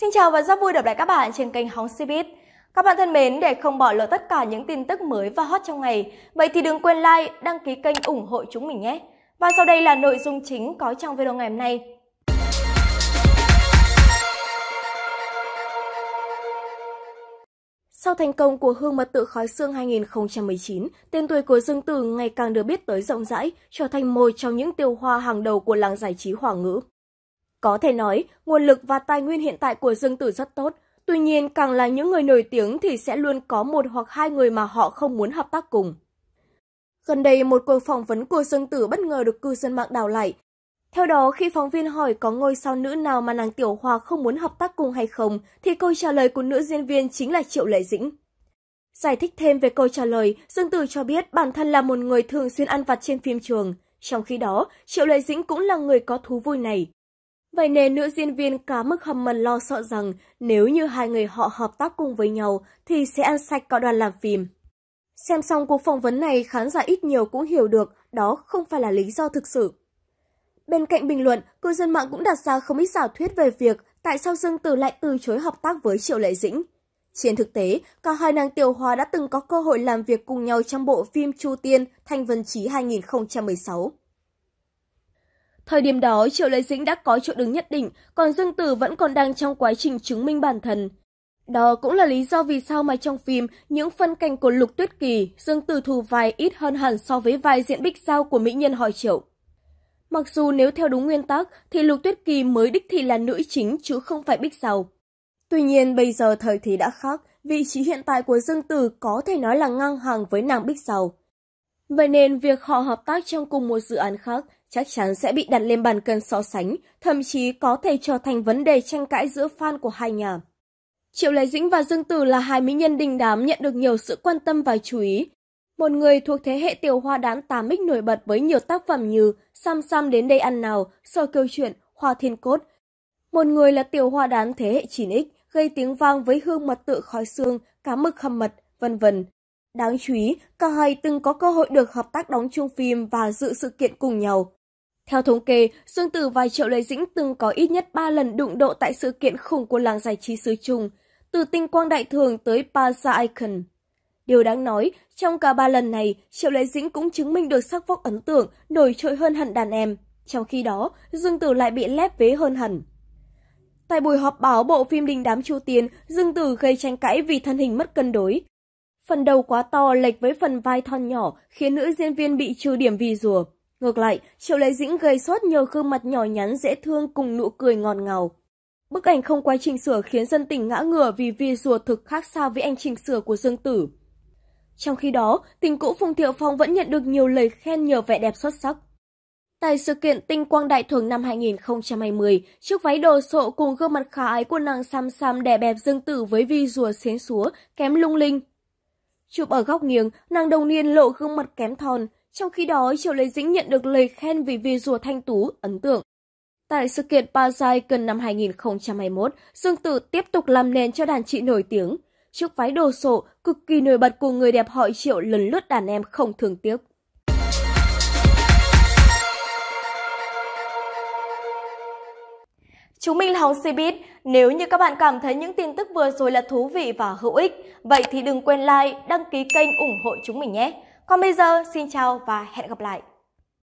Xin chào và rất vui được lại các bạn trên kênh Hóng Cbiz. Các bạn thân mến, để không bỏ lỡ tất cả những tin tức mới và hot trong ngày, vậy thì đừng quên like, đăng ký kênh ủng hộ chúng mình nhé. Và sau đây là nội dung chính có trong video ngày hôm nay. Sau thành công của Hương Mật Tự Khói Xương 2019, tên tuổi của Dương Tử ngày càng được biết tới rộng rãi, trở thành một trong những tiêu hoa hàng đầu của làng giải trí Hoàng ngữ. Có thể nói, nguồn lực và tài nguyên hiện tại của Dương Tử rất tốt. Tuy nhiên, càng là những người nổi tiếng thì sẽ luôn có một hoặc hai người mà họ không muốn hợp tác cùng. Gần đây, một cuộc phỏng vấn của Dương Tử bất ngờ được cư dân mạng đào lại. Theo đó, khi phóng viên hỏi có ngôi sao nữ nào mà nàng Tiểu Hoa không muốn hợp tác cùng hay không, thì câu trả lời của nữ diễn viên chính là Triệu Lệ Dĩnh. Giải thích thêm về câu trả lời, Dương Tử cho biết bản thân là một người thường xuyên ăn vặt trên phim trường. Trong khi đó, Triệu Lệ Dĩnh cũng là người có thú vui này. Vậy nên nữ diễn viên cá mức mần lo sợ rằng nếu như hai người họ hợp tác cùng với nhau thì sẽ ăn sạch cả đoàn làm phim. Xem xong cuộc phỏng vấn này, khán giả ít nhiều cũng hiểu được đó không phải là lý do thực sự. Bên cạnh bình luận, cư dân mạng cũng đặt ra không ít giả thuyết về việc tại sao Dương Tử lại từ chối hợp tác với Triệu Lệ Dĩnh. Trên thực tế, cả hai nàng tiểu hoa đã từng có cơ hội làm việc cùng nhau trong bộ phim Chu Tiên Thanh Vân Chí 2016. Thời điểm đó, Triệu Lệ Dĩnh đã có chỗ đứng nhất định, còn Dương Tử vẫn còn đang trong quá trình chứng minh bản thân. Đó cũng là lý do vì sao mà trong phim, những phân cảnh của Lục Tuyết Kỳ, Dương Tử thù vai ít hơn hẳn so với vai diễn bích sao của mỹ nhân hỏi triệu. Mặc dù nếu theo đúng nguyên tắc thì Lục Tuyết Kỳ mới đích thị là nữ chính chứ không phải bích sao. Tuy nhiên bây giờ thời thế đã khác, vị trí hiện tại của Dương Tử có thể nói là ngang hàng với nàng bích sao. Vậy nên việc họ hợp tác trong cùng một dự án khác chắc chắn sẽ bị đặt lên bàn cân so sánh, thậm chí có thể trở thành vấn đề tranh cãi giữa fan của hai nhà. Triệu Lệ Dĩnh và Dương Tử là hai mỹ nhân đình đám nhận được nhiều sự quan tâm và chú ý. Một người thuộc thế hệ tiểu hoa đán 8X nổi bật với nhiều tác phẩm như Sam Sam đến đây ăn nào, Soi câu chuyện, Hoa Thiên Cốt. Một người là tiểu hoa đán thế hệ 9X, gây tiếng vang với hương mật tự khói xương, cá mực hầm mật, vân vân. Đáng chú ý, cả hai từng có cơ hội được hợp tác đóng chung phim và dự sự kiện cùng nhau. Theo thống kê, Dương Tử và Triệu Lê Dĩnh từng có ít nhất 3 lần đụng độ tại sự kiện khủng của làng giải trí xứ Trung, từ tinh quang đại thường tới Plaza Icon. Điều đáng nói, trong cả ba lần này, Triệu Lê Dĩnh cũng chứng minh được sắc vóc ấn tượng, nổi trội hơn hẳn đàn em. Trong khi đó, Dương Tử lại bị lép vế hơn hẳn. Tại buổi họp báo bộ phim Đình Đám Chu Tiên, Dương Tử gây tranh cãi vì thân hình mất cân đối. Phần đầu quá to lệch với phần vai thon nhỏ khiến nữ diễn viên bị trừ điểm vì rùa. Ngược lại, Triệu Lệ Dĩnh gây sốt nhờ gương mặt nhỏ nhắn dễ thương cùng nụ cười ngọt ngào. Bức ảnh không quay chỉnh sửa khiến dân tình ngã ngửa vì vi rùa thực khác xa với anh chỉnh sửa của Dương Tử. Trong khi đó, tình cũ Phùng Thiệu Phong vẫn nhận được nhiều lời khen nhờ vẻ đẹp xuất sắc. Tại sự kiện Tinh Quang Đại Thường năm 2020, chiếc váy đồ sộ cùng gương mặt khá ái của nàng Sam Sam đè bẹp Dương Tử với vi rùa xến xúa, kém lung linh, Chụp ở góc nghiêng, nàng đồng niên lộ gương mặt kém thon, trong khi đó Triệu Lê Dĩnh nhận được lời khen vì vi rùa thanh tú ấn tượng. Tại sự kiện Pazai gần năm 2021, Dương Tử tiếp tục làm nền cho đàn chị nổi tiếng. trước váy đồ sộ cực kỳ nổi bật của người đẹp họ Triệu lần lướt đàn em không thường tiếc. Chúng mình là Hồng Cbiz. Nếu như các bạn cảm thấy những tin tức vừa rồi là thú vị và hữu ích, vậy thì đừng quên like, đăng ký kênh ủng hộ chúng mình nhé. Còn bây giờ, xin chào và hẹn gặp lại!